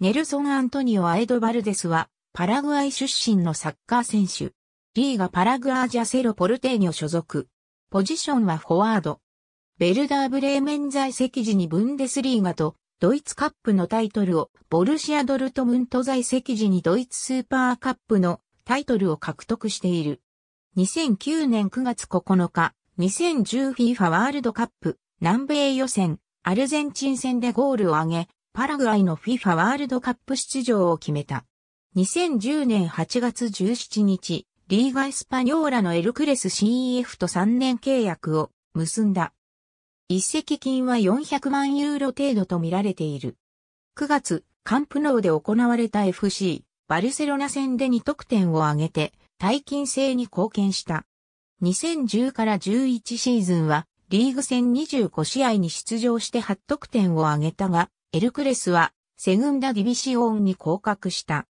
ネルソン・アントニオ・アエド・バルデスは、パラグアイ出身のサッカー選手。リーガ・パラグアージャセロ・ポルテーニョ所属。ポジションはフォワード。ベルダー・ブレーメン在籍時にブンデスリーガとドイツカップのタイトルを、ボルシア・ドルトムント在籍時にドイツスーパーカップのタイトルを獲得している。2009年9月9日、2010FIFA ワールドカップ南米予選アルゼンチン戦でゴールを挙げ、パラグアイの FIFA ワールドカップ出場を決めた。2010年8月17日、リーガ・エスパニョーラのエルクレス CEF と3年契約を結んだ。一席金は400万ユーロ程度と見られている。9月、カンプノーで行われた FC、バルセロナ戦で2得点を挙げて、大金制に貢献した。2010から11シーズンは、リーグ戦25試合に出場して8得点を挙げたが、エルクレスはセグンダ・ディビシオンに降格した。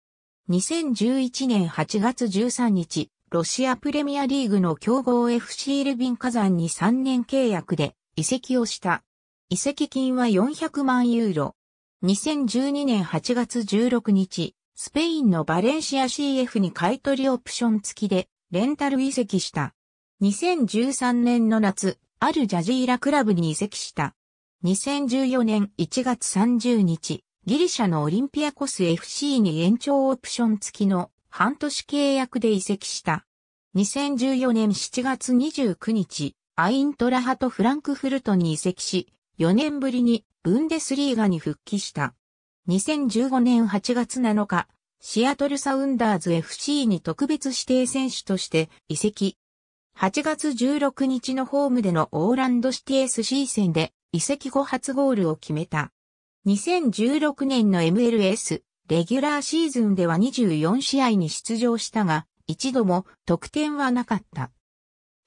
2011年8月13日、ロシアプレミアリーグの強豪 FC レビン火山に3年契約で移籍をした。移籍金は400万ユーロ。2012年8月16日、スペインのバレンシア CF に買取オプション付きでレンタル移籍した。2013年の夏、アルジャジーラクラブに移籍した。2014年1月30日、ギリシャのオリンピアコス FC に延長オプション付きの半年契約で移籍した。2014年7月29日、アイントラハとフランクフルトに移籍し、4年ぶりにブンデスリーガに復帰した。2015年8月7日、シアトルサウンダーズ FC に特別指定選手として移籍。8月16日のホームでのオーランドシティ SC 戦で移籍後初ゴールを決めた。2016年の MLS レギュラーシーズンでは24試合に出場したが、一度も得点はなかった。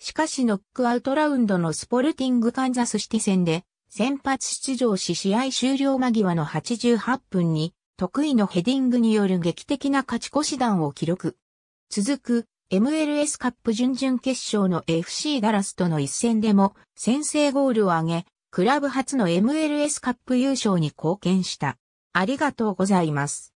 しかしノックアウトラウンドのスポルティングカンザスシティ戦で先発出場し試合終了間際の88分に得意のヘディングによる劇的な勝ち越し弾を記録。続く MLS カップ準々決勝の FC ダラスとの一戦でも先制ゴールを挙げクラブ初の MLS カップ優勝に貢献した。ありがとうございます。